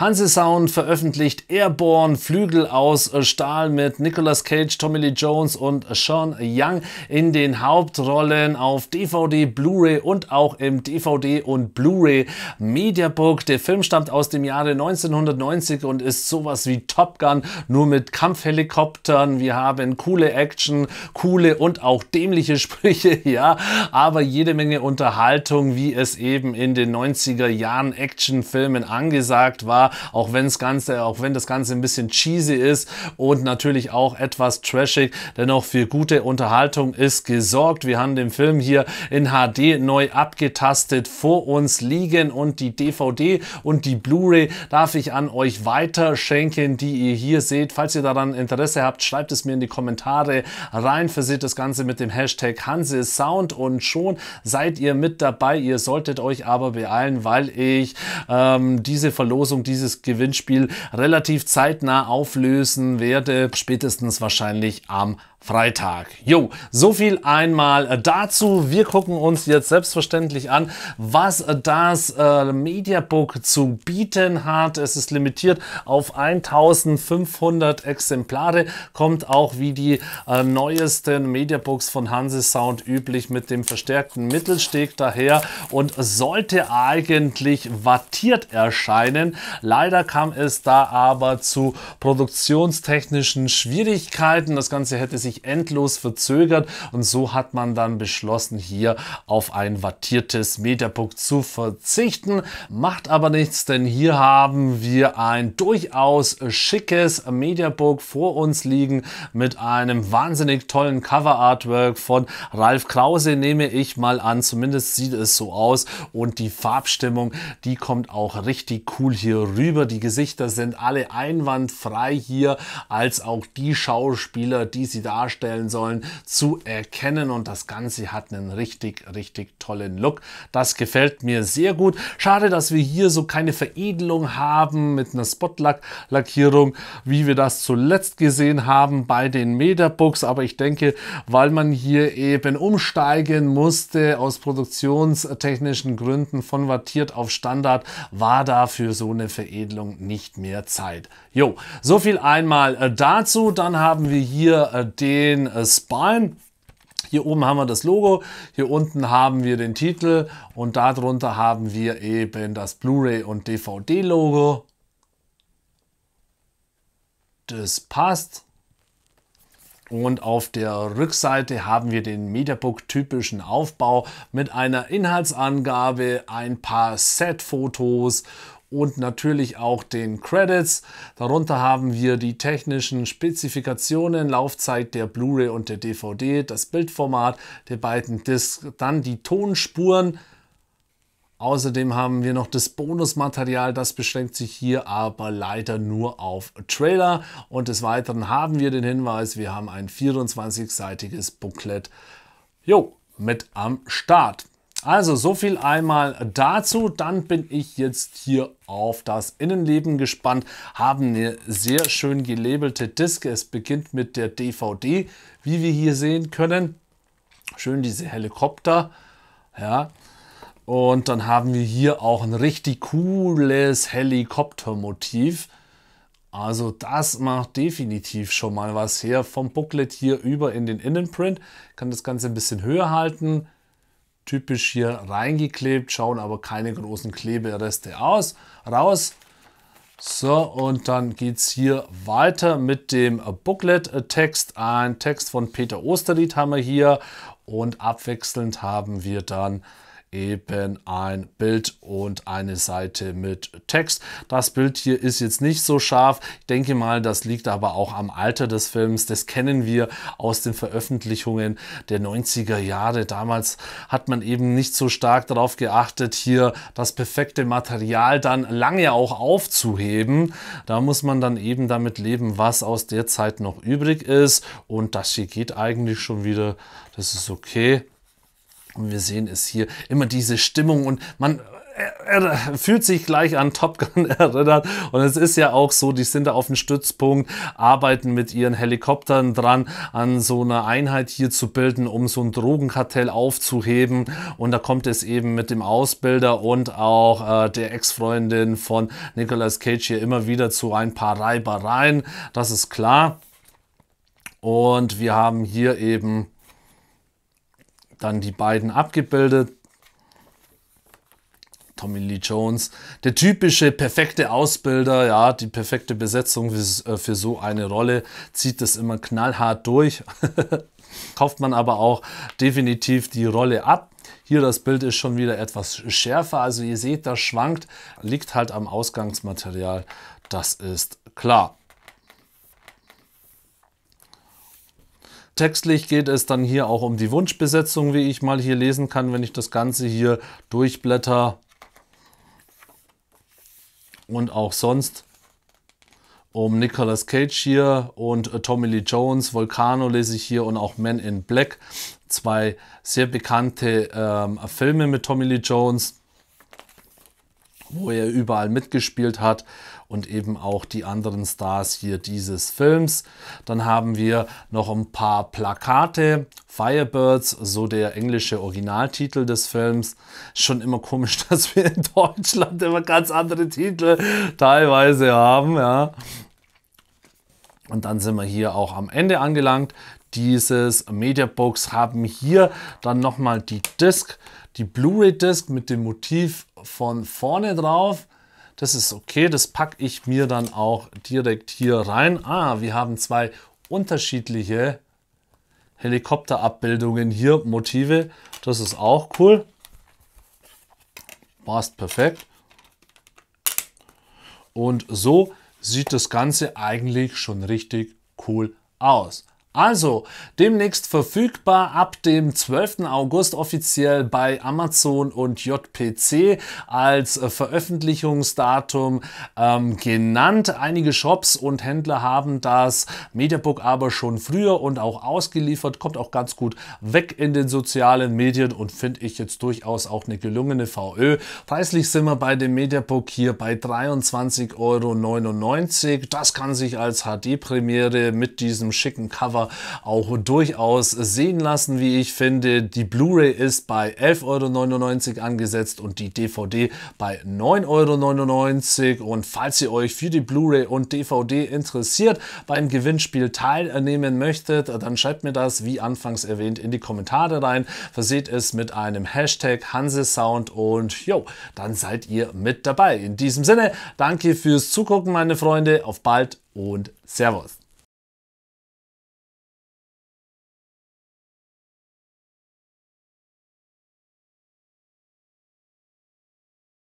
Hansesound veröffentlicht Airborne Flügel aus äh, Stahl mit Nicolas Cage, Tommy Lee Jones und Sean Young in den Hauptrollen auf DVD, Blu-ray und auch im DVD und Blu-ray Mediabook. Der Film stammt aus dem Jahre 1990 und ist sowas wie Top Gun, nur mit Kampfhelikoptern. Wir haben coole Action, coole und auch dämliche Sprüche, ja, aber jede Menge Unterhaltung, wie es eben in den 90er Jahren Actionfilmen angesagt war auch wenn das Ganze, auch wenn das Ganze ein bisschen cheesy ist und natürlich auch etwas trashig, dennoch für gute Unterhaltung ist gesorgt. Wir haben den Film hier in HD neu abgetastet vor uns liegen und die DVD und die Blu-ray darf ich an euch weiter schenken, die ihr hier seht. Falls ihr daran Interesse habt, schreibt es mir in die Kommentare rein. Verseht das Ganze mit dem Hashtag Hanse Sound und schon seid ihr mit dabei. Ihr solltet euch aber beeilen, weil ich ähm, diese Verlosung, diese dieses Gewinnspiel relativ zeitnah auflösen werde, spätestens wahrscheinlich am Freitag. Jo, so viel einmal dazu. Wir gucken uns jetzt selbstverständlich an, was das äh, Mediabook zu bieten hat. Es ist limitiert auf 1500 Exemplare, kommt auch wie die äh, neuesten Mediabooks von Hanse Sound üblich mit dem verstärkten Mittelsteg daher und sollte eigentlich wattiert erscheinen. Leider kam es da aber zu produktionstechnischen Schwierigkeiten. Das Ganze hätte sich sich endlos verzögert und so hat man dann beschlossen, hier auf ein wattiertes Meterbook zu verzichten. Macht aber nichts, denn hier haben wir ein durchaus schickes Mediabook vor uns liegen mit einem wahnsinnig tollen Cover-Artwork von Ralf Krause, nehme ich mal an. Zumindest sieht es so aus und die Farbstimmung, die kommt auch richtig cool hier rüber. Die Gesichter sind alle einwandfrei hier, als auch die Schauspieler, die sie da darstellen sollen, zu erkennen. Und das Ganze hat einen richtig, richtig tollen Look. Das gefällt mir sehr gut. Schade, dass wir hier so keine Veredelung haben mit einer Spotlack-Lackierung, wie wir das zuletzt gesehen haben bei den Meterbooks. Aber ich denke, weil man hier eben umsteigen musste aus produktionstechnischen Gründen von wattiert auf Standard, war dafür so eine Veredelung nicht mehr Zeit. Jo, so viel einmal äh, dazu. Dann haben wir hier äh, den den äh, Spine. Hier oben haben wir das Logo, hier unten haben wir den Titel und darunter haben wir eben das Blu-ray und DVD-Logo. Das passt. Und auf der Rückseite haben wir den Mediabook-typischen Aufbau mit einer Inhaltsangabe, ein paar Set-Fotos und natürlich auch den Credits. Darunter haben wir die technischen Spezifikationen, Laufzeit der Blu-ray und der DVD, das Bildformat der beiden Discs, dann die Tonspuren. Außerdem haben wir noch das Bonusmaterial, das beschränkt sich hier aber leider nur auf Trailer. Und des Weiteren haben wir den Hinweis, wir haben ein 24-seitiges Booklet jo, mit am Start. Also so viel einmal dazu. Dann bin ich jetzt hier auf das Innenleben gespannt. Haben eine sehr schön gelabelte Diske. Es beginnt mit der DVD, wie wir hier sehen können. Schön diese Helikopter. Ja. Und dann haben wir hier auch ein richtig cooles Helikoptermotiv. Also das macht definitiv schon mal was her. Vom Booklet hier über in den Innenprint. kann das Ganze ein bisschen höher halten typisch hier reingeklebt, schauen aber keine großen Klebereste aus, raus. So, und dann geht es hier weiter mit dem Booklet-Text. Ein Text von Peter Osterried haben wir hier und abwechselnd haben wir dann eben ein Bild und eine Seite mit Text. Das Bild hier ist jetzt nicht so scharf. Ich denke mal, das liegt aber auch am Alter des Films. Das kennen wir aus den Veröffentlichungen der 90er Jahre. Damals hat man eben nicht so stark darauf geachtet, hier das perfekte Material dann lange auch aufzuheben. Da muss man dann eben damit leben, was aus der Zeit noch übrig ist. Und das hier geht eigentlich schon wieder. Das ist okay. Und wir sehen es hier immer diese Stimmung und man äh, er fühlt sich gleich an Top Gun erinnert. Und es ist ja auch so, die sind da auf dem Stützpunkt, arbeiten mit ihren Helikoptern dran, an so einer Einheit hier zu bilden, um so ein Drogenkartell aufzuheben. Und da kommt es eben mit dem Ausbilder und auch äh, der Ex-Freundin von Nicolas Cage hier immer wieder zu ein paar Reibereien. Das ist klar. Und wir haben hier eben dann die beiden abgebildet. Tommy Lee Jones, der typische perfekte Ausbilder, ja, die perfekte Besetzung für, äh, für so eine Rolle, zieht das immer knallhart durch. Kauft man aber auch definitiv die Rolle ab. Hier das Bild ist schon wieder etwas schärfer, also ihr seht, das schwankt, liegt halt am Ausgangsmaterial, das ist klar. Textlich geht es dann hier auch um die Wunschbesetzung, wie ich mal hier lesen kann, wenn ich das Ganze hier durchblätter. Und auch sonst um Nicolas Cage hier und äh, Tommy Lee Jones, Volcano lese ich hier und auch Men in Black. Zwei sehr bekannte ähm, Filme mit Tommy Lee Jones wo er überall mitgespielt hat und eben auch die anderen Stars hier dieses Films. Dann haben wir noch ein paar Plakate. Firebirds, so der englische Originaltitel des Films. Schon immer komisch, dass wir in Deutschland immer ganz andere Titel teilweise haben, ja. Und dann sind wir hier auch am Ende angelangt dieses Mediabox haben hier dann nochmal die Disc, die Blu-ray-Disc mit dem Motiv von vorne drauf. Das ist okay, das packe ich mir dann auch direkt hier rein. Ah, wir haben zwei unterschiedliche Helikopterabbildungen hier, Motive. Das ist auch cool. Passt perfekt. Und so sieht das Ganze eigentlich schon richtig cool aus. Also, demnächst verfügbar ab dem 12. August offiziell bei Amazon und JPC als äh, Veröffentlichungsdatum ähm, genannt. Einige Shops und Händler haben das Mediabook aber schon früher und auch ausgeliefert, kommt auch ganz gut weg in den sozialen Medien und finde ich jetzt durchaus auch eine gelungene VÖ. Preislich sind wir bei dem Mediabook hier bei 23,99 Euro. Das kann sich als HD-Premiere mit diesem schicken Cover auch durchaus sehen lassen, wie ich finde. Die Blu-ray ist bei 11,99 Euro angesetzt und die DVD bei 9,99 Euro. Und falls ihr euch für die Blu-ray und DVD interessiert, beim Gewinnspiel teilnehmen möchtet, dann schreibt mir das, wie anfangs erwähnt, in die Kommentare rein. Verseht es mit einem Hashtag Hansesound und jo, dann seid ihr mit dabei. In diesem Sinne, danke fürs Zugucken, meine Freunde. Auf bald und Servus.